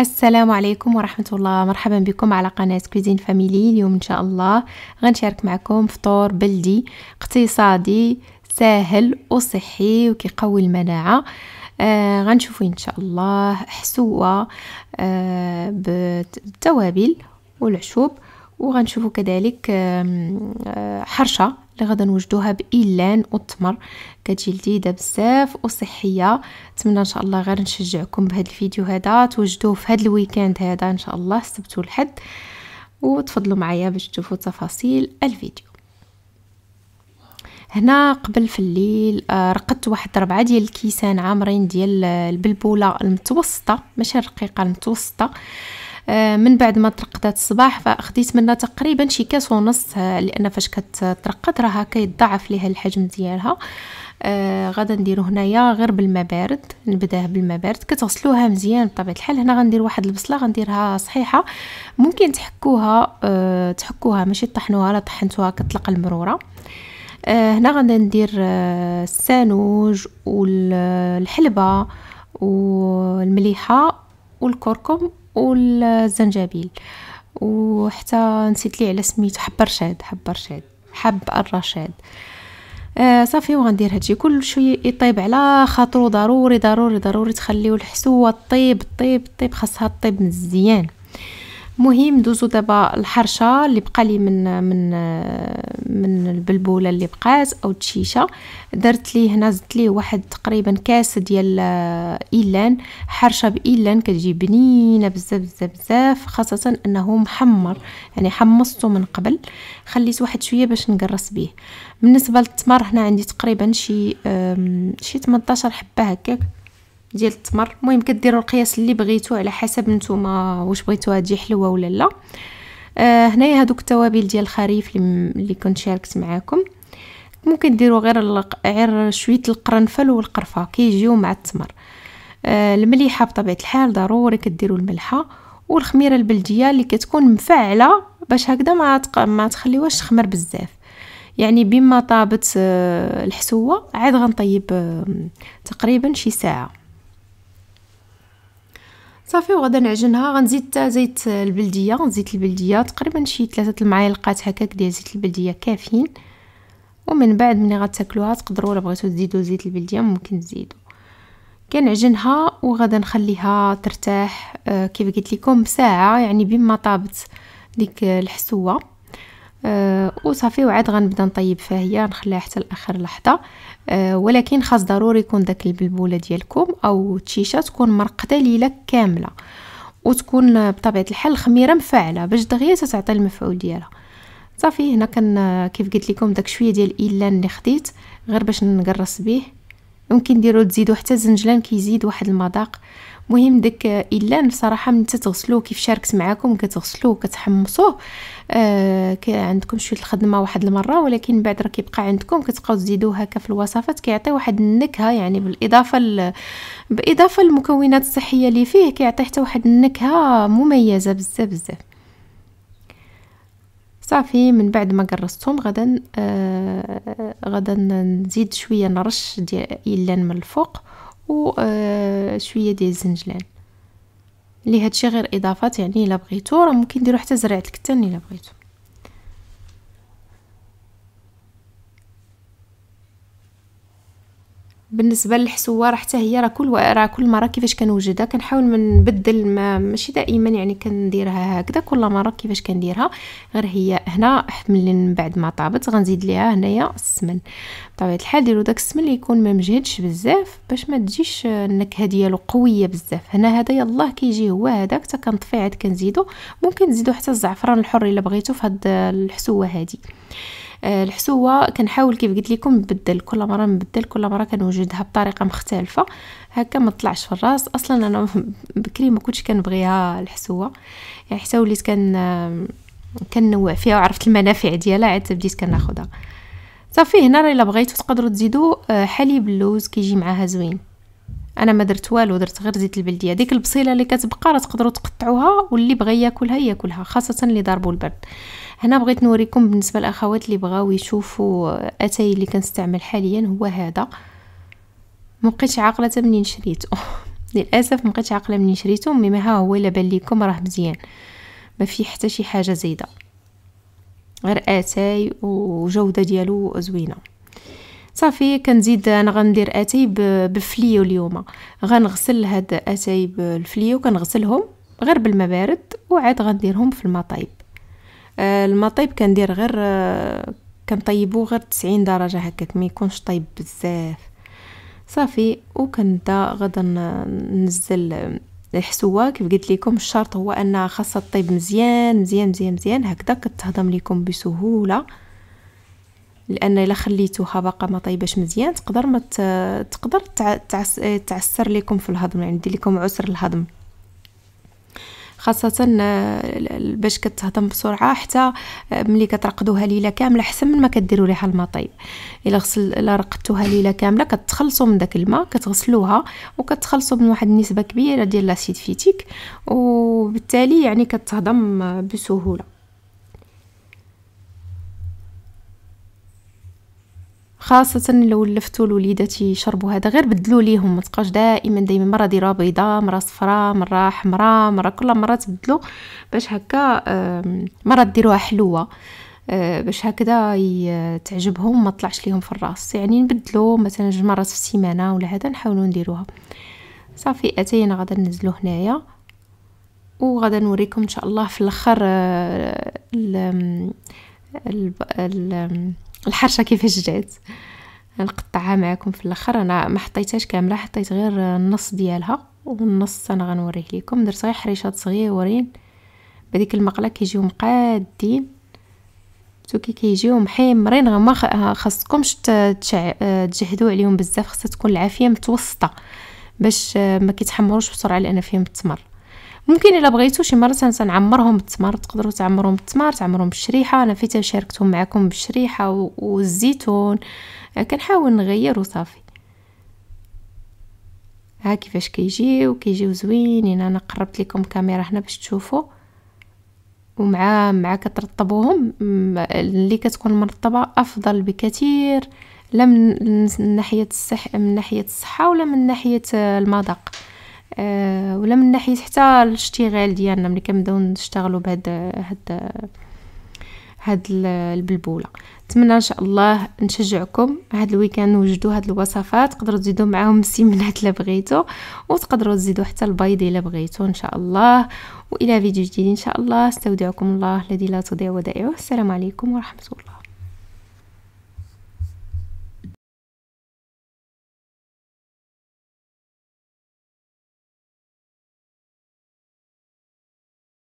السلام عليكم ورحمة الله مرحبا بكم على قناة كوزين فاميلي اليوم إن شاء الله غنشارك معكم فطور بلدي اقتصادي ساهل وصحي وكيقوي المناعة آه غنشوفو إن شاء الله حسوة آه بالتوابل والعشوب وغنشوفوا كذلك آه حرشة اللي غادا نوجدوها بإيلان والتمر كتجي لذيذه بزاف وصحيه نتمنى ان شاء الله غير نشجعكم بهذا الفيديو هذا توجدوه في هذا الويكاند هذا ان شاء الله السبت والحد وتفضلوا معايا باش تشوفوا تفاصيل الفيديو هنا قبل في الليل آه، رقدت واحد ربعة ديال الكيسان عامرين ديال آه، البلبوله المتوسطه ماشي الرقيقه المتوسطه آه، من بعد ما ترقدات الصباح فخديت منها تقريبا شي كاس ونص آه، لان فاش كترقد راها كيتضاعف ليها الحجم ديالها آه غادا نديرو هنايا غير بالماء بارد نبداه بالماء بارد كتغسلوها مزيان بطبيعه الحال هنا غندير واحد البصله غنديرها صحيحه ممكن تحكوها آه تحكوها ماشي طحنوها لا طحنتوها كطلق المروره آه هنا غادا ندير آه السانوج والحلبه والمليحه والكركم والزنجبيل وحتى نسيت لي على سميتو حب رشاد حب رشاد حب الرشاد آه صافي وغندير هادشي كل شويه يطيب على خاطرو ضروري ضروري ضروري تخليو الحسوه طيب طيب طيب خاصها طيب مزيان مهم ندوزو دابا الحرشه اللي بقى لي من من من البلبوله اللي بقات او التشيشه درت ليه هنا زدت ليه واحد تقريبا كاس ديال آه، ايلان حرشه بايلان كتجي بنينه بزاف بزاف بزاف خاصه انه محمر يعني حمصته من قبل خليت واحد شويه باش نقرص به بالنسبه للتمر هنا عندي تقريبا شي شي 18 حبه هكاك ديال التمر المهم كديروا القياس اللي بغيتو على حسب نتوما واش بغيتوها تجي حلوه ولا لا آه هنايا هذوك التوابل ديال الخريف اللي كنت شاركت معاكم ممكن ديروا غير غير شويه القرنفل والقرفه كيجيو مع التمر آه المليحه بطبيعه الحال ضروري كديروا الملحه والخميره البلديه اللي كتكون مفعله باش هكذا ما تق... ما تخليوهاش تخمر بزاف يعني بما طابت آه، الحسوه عاد غنطيب آه، تقريبا شي ساعه صافي وغادي نعجنها غنزيد حتى زيت البلديه زيت البلديه تقريبا شي ثلاثه المعالقات هكاك ديال زيت البلديه كافيين ومن بعد ملي غتاكلوها تقدروا الا بغيتو تزيدوا زيت البلديه ممكن تزيدوا كنعجنها وغادي نخليها ترتاح آه، كيف قلت لكم ساعه يعني بما طابت ديك الحسوه آه وصافي وعاد غنبدا نطيب فيها هي نخليها حتى لاخر لحظه آه ولكن خاص ضروري يكون داك البلبوله ديالكم او تشيشه تكون مرقده ليله كامله وتكون بطبيعه الحال الخميره مفعله باش دغيا تعطي المفعول ديالها صافي هنا كان كيف قلت لكم داك شويه ديال الايلان اللي خديت غير باش نقرص به ممكن ديروا تزيدوا حتى زنجلان كيزيد واحد المذاق مهم داك اللان بصراحه من تتغسلوه كيف شاركت معكم كتغسلوه كتحمصوه آه عندكم شويه الخدمه واحد المره ولكن بعد راه كيبقى عندكم كتبقاو تزيدوه هكا في الوصفات كيعطي واحد النكهه يعني بالاضافه ل... بالاضافه للمكونات الصحيه اللي فيه كيعطي حتى واحد النكهه مميزه بزاف بزاف صافي من بعد ما قرصتهم غدا آه غدا نزيد شويه نرش ديال اللان من الفوق وشويه آه، ديال الزنجلان اللي هادشي غير اضافات يعني الا بغيتو راه ممكن ديرو حتى زرعه الكتان الا بغيتو بالنسبه للحسوه راه حتى هي راه كل راه كل مره كيفاش كنوجدها كنحاول ما نبدل ما ماشي دائما يعني كنديرها هكذا كل مره كيفاش كنديرها غير هي هنا من بعد ما طابت غنزيد ليها هنايا السمن بطبيعه الحال ديروا داك السمن اللي يكون ما مجهدش بزاف باش ما تجيش النكهه ديالو قويه بزاف هنا هذا يلاه كيجي هو هذاك حتى كنطفي عاد كنزيدو ممكن تزيدو حتى الزعفران الحر الا بغيتو في هاد الحسوه هذه آه، الحسوه كنحاول كيف قلت لكم نبدل كل مره نبدل كل مره كنوجدها بطريقه مختلفه هكا ما طلعش في الراس اصلا انا بكري ما كنتش كنبغيها الحسوه يعني حتى وليت كن كنوع فيها وعرفت المنافع ديالها عاد بديت كناخذها صافي هنا راه الا بغيتو تقدروا تزيدوا آه، حليب اللوز كيجي معاها زوين انا ما درت والو درت غير زيت البلديه ديك البصيله اللي كتبقى راه تقدروا تقطعوها واللي بغى ياكلها ياكلها خاصه اللي ضربوا البرد هنا بغيت نوريكم بالنسبه للاخوات اللي بغاو يشوفوا اتاي اللي كنستعمل حاليا هو هذا ما بقيتش عاقله منين شريته للاسف ما بقيتش عاقله منين شريته مي ما ها هو الا بان لكم راه مزيان ما فيه حتى شي حاجه زايده غير اتاي وجوده ديالو زوينه صافي كنزيد انا غندير اتاي بالفليو اليوم غنغسل هاد اتاي بالفليو كنغسلهم غير بالماء بارد وعاد غنديرهم في المطايب آه، طايب طايب كندير غير آه، كنطيبو غير 90 درجه هكاك ما يكونش طايب بزاف صافي وكنبدا غادا ننزل الحسوه كيف قلت لكم الشرط هو انها خاصها طيب مزيان مزيان مزيان مزيان هكذا كتهضم لكم بسهوله لان الا خليتوها باقا ما طيباش مزيان تقدر ما تقدر تعسر لكم في الهضم يعني دير لكم عسر الهضم خاصة آه، باش كتهضم بسرعة حتى آه، ملي كترقدوها ليلة كاملة أحسن من ما كديروا ليها الماء طيب إلا غسل إلا رقدتوها ليلة كاملة كتخلصوا من داك الماء كتغسلوها وكتخلصوا من واحد النسبة كبيرة ديال لاسيد فيتيك وبالتالي يعني كتهضم آه، بسهولة خاصه لو لفتوا لوليدات يشربو هذا غير بدلوا ليهم ما تبقاش دائما دائما مره ديروها بيضاء مره صفراء مره حمراء مره كل مره تبدلوا باش هكا مره ديروها حلوه آه، باش هكذا تعجبهم ما طلعش ليهم في الراس يعني نبدلو مثلا جوج مرات في السيمانه ولا هذا نحاولوا نديروها صافي اتينا غادا ننزلو هنايا وغدا نوريكم ان شاء الله في الاخر آه، ال ال ال الحرشه كيفاش جات نقطعها معكم في الاخر انا ما حطيتهاش كامله حطيت غير النص ديالها والنص انا غنوريه لكم درت غير حريشات صغيورين بهذيك المقله كيجيو مقادين توكي كيجيو محمرين ما خاصكمش تجهدوا عليهم بزاف خاصها تكون العافيه متوسطه باش ما كيتحمروش بسرعه لان فيهم التمر ممكن الا بغيتو شي مره تنعمرهم بالتمر تقدروا تعمرهم بالتمر تعمرهم بالشريحه انا فيتا شاركتهم معكم بالشريحه والزيتون آه، كنحاول نغير وصافي ها كيفاش كيجيو كيجيو زوينين انا قربت لكم كاميرا هنا باش تشوفوا ومع مع كترطبوهم اللي كتكون مرطبه افضل بكثير لا من ناحيه الصح من ناحيه الصحه ولا من ناحيه آه، المذاق آه، ولا من ناحيه حتى الاشتغال ديالنا ملي كنبداو نشتغلوا بهاد هاد هاد البلبوله نتمنى ان شاء الله نشجعكم هاد الويكاند وجدوا هاد الوصفات تقدروا تزيدوا معاهم السمنات الا بغيتو وتقدروا تزيدوا حتى البيض الا بغيتو ان شاء الله والى فيديو جديد ان شاء الله استودعكم الله الذي لا تضيع ودائعه السلام عليكم ورحمه الله